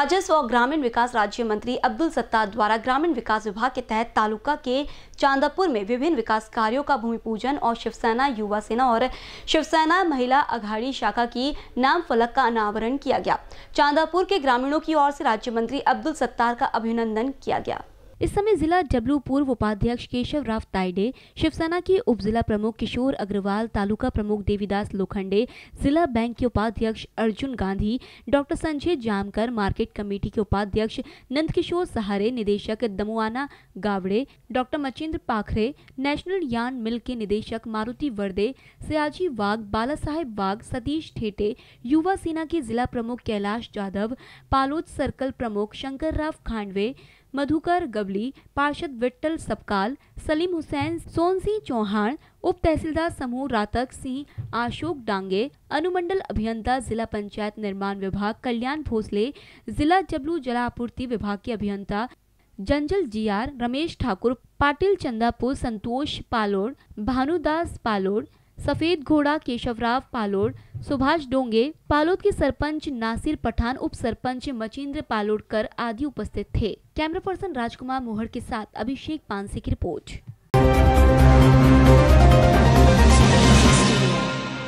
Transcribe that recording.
राजस्व और ग्रामीण विकास राज्य मंत्री अब्दुल सत्तार द्वारा ग्रामीण विकास विभाग के तहत तालुका के चांदापुर में विभिन्न विकास कार्यों का भूमि पूजन और शिवसेना युवा सेना और शिवसेना महिला अघाड़ी शाखा की नाम फलक का अनावरण किया गया चांदापुर के ग्रामीणों की ओर से राज्य मंत्री अब्दुल सत्तार का अभिनंदन किया गया इस समय जिला डब्लू पूर्व उपाध्यक्ष केशव राव ताइडे शिवसेना के उप जिला प्रमुख किशोर अग्रवाल तालुका प्रमुख देवीदास लोखंडे जिला बैंक के उपाध्यक्ष Arjun Gandhi doctor Sanjay Jamkar market committee के उपाध्यक्ष नंदकिशोर सहारे निदेशक दमुआना गावड़े डॉक्टर मचिंद्र पाखरे नेशनल यान मिल के निदेशक मारुति वर्दे सयाजी वाघ बाला साहेब वाघ सतीश ठेटे युवा सेना के जिला प्रमुख कैलाश जाधव पालोद सर्कल प्रमुख शंकर राव खांडवे मधुकर गबली पार्षद विट्टल सपकाल सलीम हुसैन सोन सिंह चौहान उप तहसीलदार समूह रातक सिंह अशोक डांगे अनुमंडल अभियंता जिला पंचायत निर्माण विभाग कल्याण भोसले जिला जबलू जलापूर्ति विभाग के अभियंता जंजल जीआर रमेश ठाकुर पाटिल चंदापुर संतोष पालोड़ भानुदास पालोड़ सफ़ेद घोड़ा केशवराव पालोड सुभाष डोंगे पालोद के सरपंच नासिर पठान उप सरपंच मचिंद्र पालोडकर आदि उपस्थित थे कैमरा पर्सन राजकुमार मोहर के साथ अभिषेक पानसे की रिपोर्ट